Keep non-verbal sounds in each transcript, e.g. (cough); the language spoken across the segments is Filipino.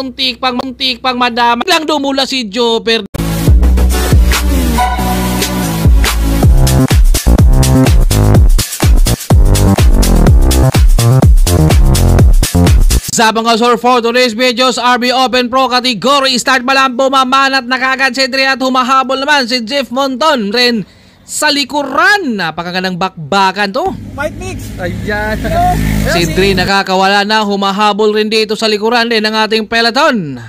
muntik pang muntik pang madama lang dumula si Joper Sa mga sir for today's videos, RB Open Pro category start pa lang bumamanat na kagad si Dre at humahabol naman si Jeff Monton rin sa likuran. Napakagandang bakbakan to. Fight mix. Ayan. si Dre nakakawala na. Humahabol rin dito sa likuran din ng ating peloton.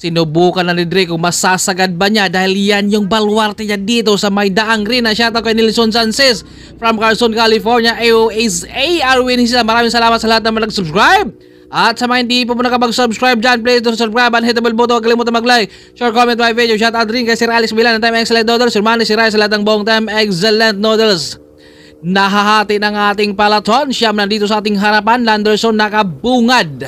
Sinubukan na ni Dre kung masasagad ba niya dahil yan yung balwarte niya dito sa may daang green na shout out kay Nelson Sanchez from Carson, California. AOA's AR Winning Maraming salamat sa lahat na nag-subscribe at sa mga hindi po po nakapag-subscribe dyan, please don't subscribe and hit the bell button. Huwag kalimutan mag-like, share, comment my video. Shout out rin kay Sir Alex Milan ng Time Excellent Noodles, Sir Manny Sir sa lahat ng buong Time Excellent Noodles. Nahahati ng ating palaton. Siyam nandito sa ating harapan. Landerson nakabungad.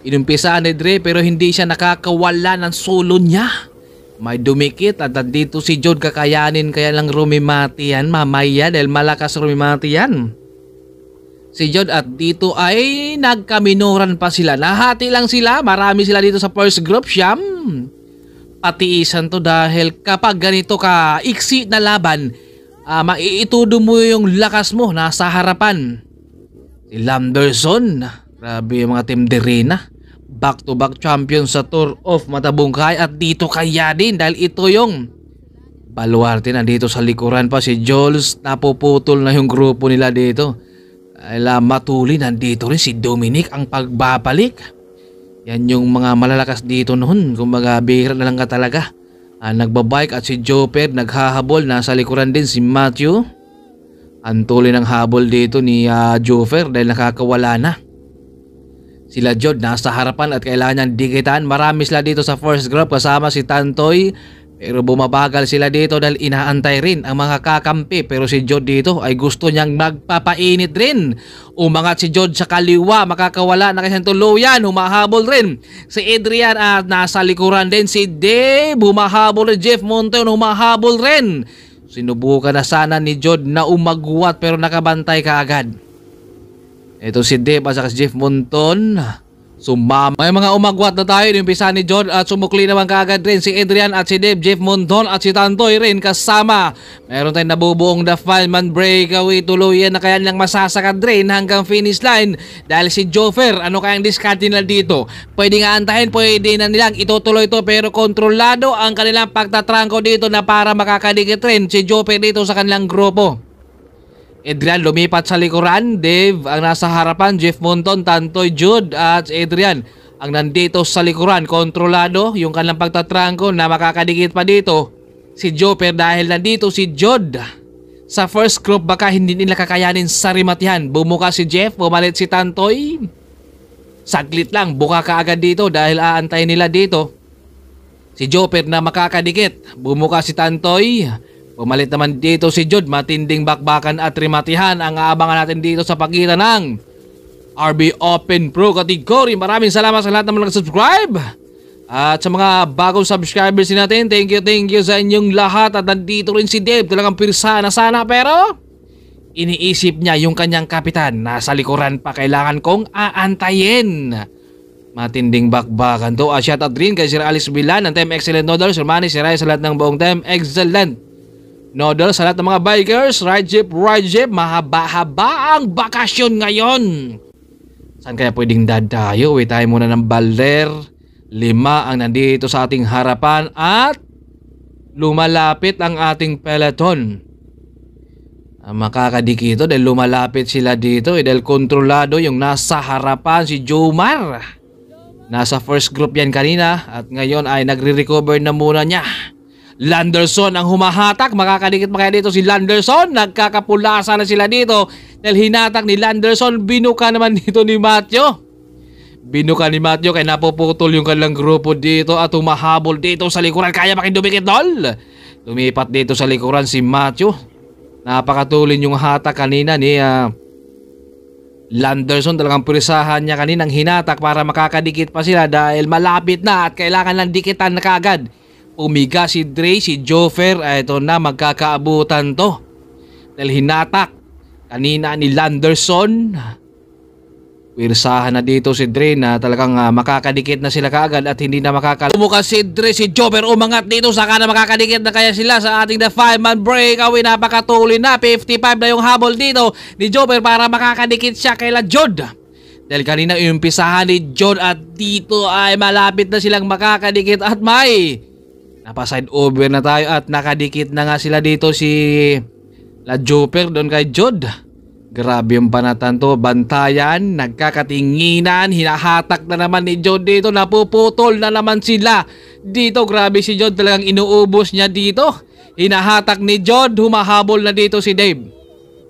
Inumpisa ni Dre pero hindi siya nakakawala ng solo niya. May dumikit at nandito si Jod kakayanin kaya lang rumimati yan mamaya dahil malakas rumimati yan si John at dito ay nagkaminuran pa sila. Nahati lang sila. Marami sila dito sa first group. Siyam. Patiisan to dahil kapag ganito ka iksi na laban, uh, maiitudo mo yung lakas mo na sa harapan. Si Landerson, Grabe yung mga team de Derena. Back to back champion sa Tour of Matabungkay at dito kaya din dahil ito yung baluarte na dito sa likuran pa si Jules napuputol na yung grupo nila dito Ala matuli nandito rin si Dominic ang pagbabalik. Yan yung mga malalakas dito noon. Kumbaga bihira na lang ka talaga. Ah, nagbabike at si Joper naghahabol. Nasa likuran din si Matthew. Ang tuloy ng habol dito ni uh, Joper dahil nakakawala na. Sila Jod nasa harapan at kailangan niyang dikitan. Marami sila dito sa first group kasama si Tantoy, pero bumabagal sila dito dahil inaantay rin ang mga kakampi. Pero si Jod dito ay gusto niyang magpapainit rin. Umangat si Jod sa kaliwa, makakawala na kay Santoluyan, humahabol rin. Si Adrian at ah, nasa likuran din si Dave, humahabol rin. Jeff Monteon, humahabol rin. Sinubukan na sana ni Jod na umagwat pero nakabantay kaagad. Ito si Dave at si Jeff Monton. Sumama. May mga umagwat na tayo, niumpisa ni John at sumukli naman kaagad rin si Adrian at si Dave, Jeff Mondon at si Tantoy rin kasama. Meron tayong nabubuong the five-man breakaway tuluyan na kaya nilang masasakad rin hanggang finish line dahil si Jofer, ano kayang diskarte nila dito? Pwede nga antahin, pwede na nilang itutuloy ito pero kontrolado ang kanilang pagtatrangko dito na para makakaligit rin si Jofer dito sa kanilang grupo. Adrian lumipat sa likuran, Dave ang nasa harapan, Jeff Monton, Tantoy, Jude at Adrian ang nandito sa likuran. Kontrolado yung kanilang pagtatrangko na makakadikit pa dito si Joper dahil nandito si Jude Sa first group baka hindi nila kakayanin sa rimatihan. Bumuka si Jeff, bumalit si Tantoy. Saglit lang, buka ka agad dito dahil aantay nila dito. Si Joper na makakadikit. Bumuka si Tantoy. Pumalit naman dito si Jude, matinding bakbakan at rimatihan ang aabangan natin dito sa pagitan ng RB Open Pro category. Maraming salamat sa lahat ng mga subscribe At sa mga bagong subscribers natin, thank you, thank you sa inyong lahat. At nandito rin si Dave, talagang pirsana sana pero iniisip niya yung kanyang kapitan. Nasa likuran pa kailangan kong aantayin. Matinding bakbakan to. A out rin kay Sir Alice Bilan, ng Team Excellent Noodles, Sir Manny, Sir Ray, sa lahat ng buong time. Excellent Noodle sa lahat ng mga bikers, ride jeep, ride jeep, mahaba-haba ang bakasyon ngayon. Saan kaya pwedeng dad tayo? Uwi tayo muna ng baler. Lima ang nandito sa ating harapan at lumalapit ang ating peloton. Ang makakadikito dahil lumalapit sila dito eh, dahil kontrolado yung nasa harapan si Jomar. Nasa first group yan kanina at ngayon ay nagre-recover na muna niya. Landerson ang humahatak. Makakadikit pa kaya dito si Landerson. Nagkakapulasa na sila dito. Dahil hinatak ni Landerson, binuka naman (laughs) dito ni Matyo. Binuka ni Matyo kaya napuputol yung kanilang grupo dito at humahabol dito sa likuran. Kaya makindumikit, Dol! Lumipat dito sa likuran si Matyo. Napakatulin yung hatak kanina ni... Uh, Landerson talagang purisahan niya kaninang hinatak para makakadikit pa sila dahil malapit na at kailangan lang dikitan na kagad Umiga si Dre, si Jofer, ah, ito na magkakaabutan to. Dahil hinatak kanina ni Landerson. Wirsahan na dito si Dre na talagang uh, makakadikit na sila kaagad at hindi na makakal... Bumukas si Dre, si Jover umangat dito saka na makakadikit na kaya sila sa ating the 5-man Break. breakaway. Napakatuloy na, 55 na yung habol dito ni Jover para makakadikit siya kay La Jod. Dahil kanina umpisahan ni John at dito ay malapit na silang makakadikit at may Napaside over na tayo at nakadikit na nga sila dito si La Joper doon kay Jod. Grabe yung panatan to. Bantayan, nagkakatinginan, hinahatak na naman ni Jod dito. Napuputol na naman sila. Dito grabe si Jod talagang inuubos niya dito. Hinahatak ni Jod, humahabol na dito si Dave.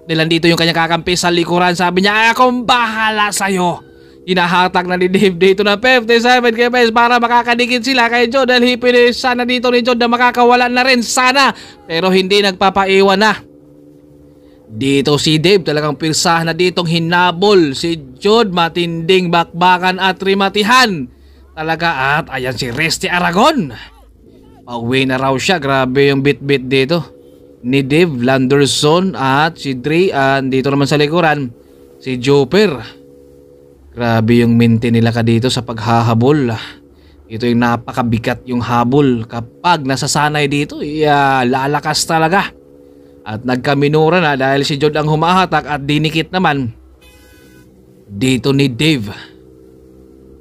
Nilan dito yung kanyang kakampi sa likuran. Sabi niya, ay akong bahala sa'yo. Hinahatag na ni Dave dito na 57 kms para makakadikit sila kay John dahil hipinis sana dito ni John na makakawalan na rin sana pero hindi nagpapaiwan na. Dito si Dave talagang pirsahan na ditong hinabol si John matinding bakbakan at rimatihan talaga at ayan si Resty Aragon. Pauwi na raw siya grabe yung bit-bit dito ni Dave Landerson at si Dre and dito naman sa likuran si Joper. Grabe yung minti nila ka dito sa paghahabol. Ah. Ito yung napakabigat yung habol. Kapag nasasanay dito, iya, lalakas talaga. At nagkaminura na dahil si Jod ang humahatak at dinikit naman dito ni Dave.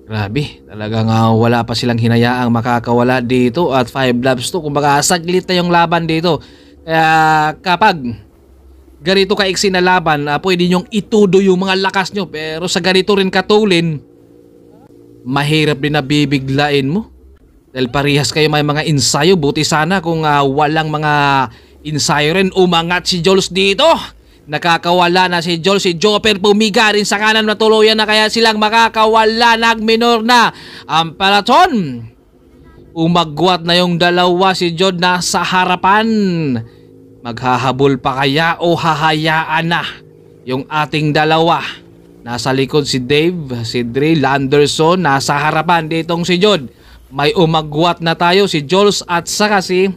Grabe, talaga nga wala pa silang hinayaang makakawala dito at 5 laps to. Kumbaga saglit na yung laban dito. Kaya kapag ganito kaiksi na laban, uh, pwede nyong itudo yung mga lakas nyo. Pero sa ganito rin katulin, mahirap din na bibiglain mo. Dahil parehas kayo may mga ensayo, buti sana kung uh, walang mga ensayo rin. Umangat si Jules dito! Nakakawala na si Joel, si Jopper pumiga rin sa kanan matuluyan na kaya silang makakawala nagminor na ang palaton. Umagwat na yung dalawa si Jod na sa harapan. Maghahabol pa kaya o hahayaan na yung ating dalawa? Nasa likod si Dave, si Dre, Landerson, nasa harapan ditong si John. May umagwat na tayo si Jules at saka si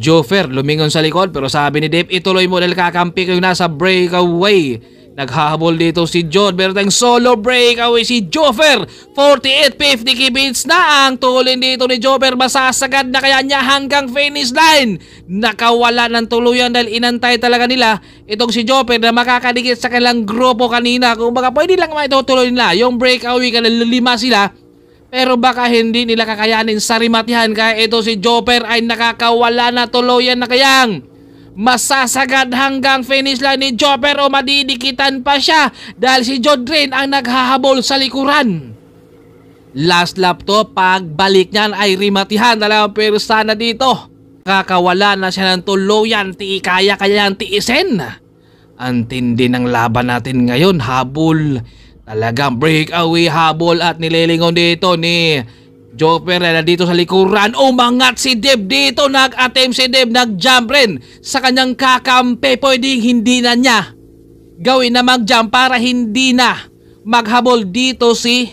Jofer lumingon sa likod pero sabi ni Dave ituloy mo dahil kakampi kayo nasa breakaway Naghahabol dito si John pero tayong solo breakaway si Jover 48-50 kibits na ang tulin dito ni Jover masasagad na kaya niya hanggang finish line nakawala ng tuluyan dahil inantay talaga nila itong si Jover na makakadikit sa kanilang grupo kanina kung baka pwede lang maitutuloy nila yung breakaway kanila lima sila pero baka hindi nila kakayanin sa rimatihan kaya ito si Joper ay nakakawala na tuluyan na kayang masasagad hanggang finish line ni Joe pero madidikitan pa siya dahil si Jodrin ang naghahabol sa likuran. Last lap to, pagbalik niyan ay rimatihan na lang pero sana dito. Kakawala na siya ng tuluyan, tiikaya kaya niyang tiisen. Ang tindi ng laban natin ngayon, habol. Talagang breakaway habol at nililingon dito ni Joper na dito sa likuran. Umangat si Deb dito. Nag-attempt si Deb. Nag-jump rin sa kanyang kakampi. Pwedeng hindi na niya gawin na mag-jump para hindi na maghabol dito si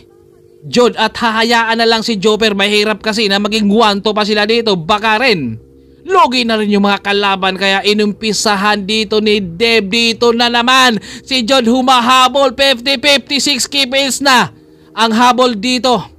Jod at hahayaan na lang si Joper. Mahirap kasi na maging guwanto pa sila dito. Baka rin. Logi na rin yung mga kalaban kaya inumpisahan dito ni Deb dito na naman. Si Jod humahabol 50-56 kills na ang habol dito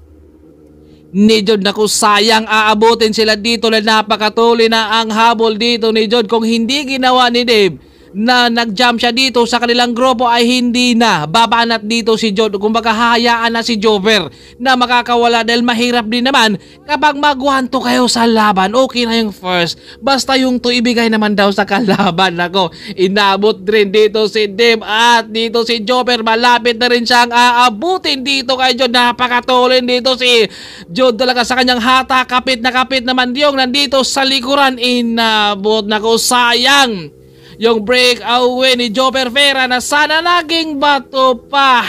ni Jod. Naku, sayang aabutin sila dito na napakatuloy na ang habol dito ni Jod kung hindi ginawa ni Dave na nag-jump siya dito sa kanilang grupo ay hindi na babaanat dito si Jod. Kumbaga hahayaan na si Jover na makakawala dahil mahirap din naman kapag magwanto kayo sa laban. Okay na yung first. Basta yung to ibigay naman daw sa kalaban. Nako, (laughs) inabot rin dito si Deb at dito si Jover. Malapit na rin siyang aabutin dito kay Jod. Napakatulin dito si Jod talaga sa kanyang hata. Kapit na kapit naman yung nandito sa likuran. Inabot Nako, Sayang yung breakaway ni Joper Vera na sana naging bato pa.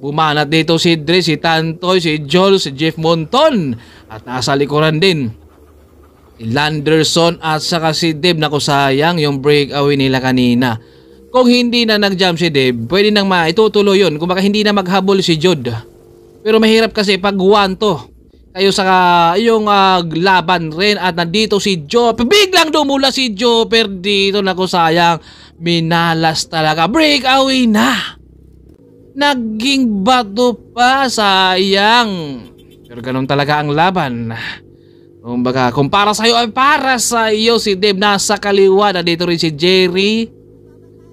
Bumanat dito si Dre, si Tantoy, si Joel, si Jeff Monton at nasa likuran din. Landerson at saka si Deb. Naku sayang yung breakaway nila kanina. Kung hindi na nag-jump si Deb, pwede nang maitutuloy yun. Kung baka hindi na maghabol si Jod. Pero mahirap kasi pag 1 to kayo sa uh, yung uh, ah, laban rin at nandito si Joe. Biglang dumula si Joe Joper dito. nako sayang, minalas talaga. Break away na! Naging bato pa, sayang. Pero ganun talaga ang laban. Kumbaga, kung para sa iyo ay para sa iyo si Dave nasa kaliwa. Nandito rin si Jerry.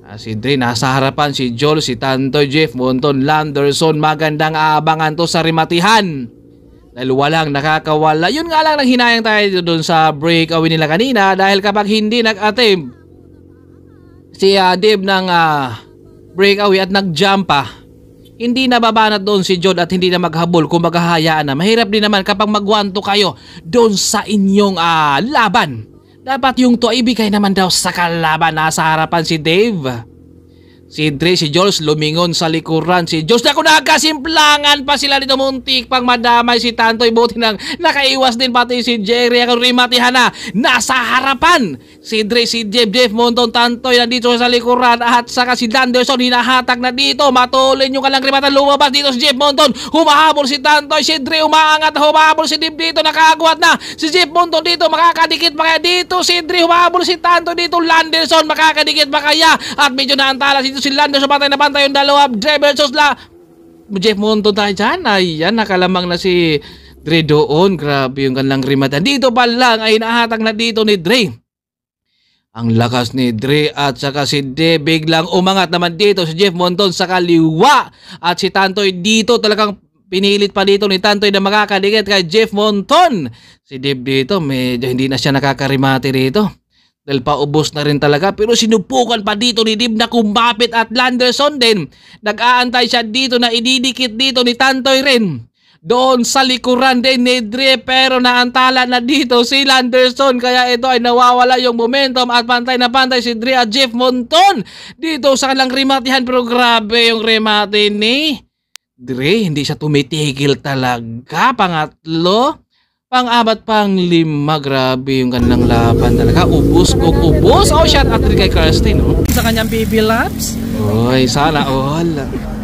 Ah, si Dre nasa harapan, si Joel, si Tanto, Jeff, Monton, Landerson. Magandang aabangan to sa rimatihan. Dahil walang nakakawala. Yun nga lang nang hinayang tayo doon sa breakaway nila kanina dahil kapag hindi nag-attempt si uh, ah, Dib ng uh, breakaway at nag-jump pa, hindi nababanat doon si John at hindi na maghabol kung maghahayaan na. Mahirap din naman kapag magwanto kayo doon sa inyong uh, laban. Dapat yung to ibigay naman daw sa kalaban. na sa harapan si Dave. Si Dre, si Jules lumingon sa likuran. Si Jules na nagkasimplangan pa sila nito muntik pang madamay si Tantoy. Buti nang nakaiwas din pati si Jerry. Ako rimatihan na nasa harapan. Si Dre, si Jeff, Jeff Monton, Tantoy nandito sa likuran. At saka si Danderson hinahatak na dito. Matuloy yung kalang rimatan. Lumabas dito si Jeff Monton. Humahabol si Tantoy. Si Dre umaangat. Humahabol si Jeff dito. Nakaagwat na. Si Jeff Monton dito. Makakadikit pa kaya dito. Si Dre humahabol si Tantoy dito. Landerson makakadikit pa kaya. At medyo naantala dito si si Lando sa bantay na bantay yung dalawa. Dre versus La... Jeff Monton tayo dyan. Ayan, nakalamang na si Dre doon. Grabe yung kanilang rimata. Dito pa lang ay nahatag na dito ni Dre. Ang lakas ni Dre at saka si De biglang umangat naman dito si Jeff Monton sa kaliwa at si Tantoy dito talagang pinilit pa dito ni Tantoy na makakaligit kay Jeff Monton. Si Deb dito medyo hindi na siya nakakarimate dito. Dahil paubos na rin talaga pero sinupukan pa dito ni Dib na kumapit at Landerson din. Nag-aantay siya dito na ididikit dito ni Tantoy rin. Doon sa likuran din ni Dre pero naantala na dito si Landerson kaya ito ay nawawala yung momentum at pantay na pantay si Dre at Jeff Monton dito sa lang rematihan pero grabe yung remate ni Dre hindi siya tumitigil talaga pangatlo Pang-abat pang lima, grabe yung kanilang laban talaga. Ubus, kung ubus. Oh, shot at rin kay Kirsten, no? Sa kanyang baby laps. Oy, sana all.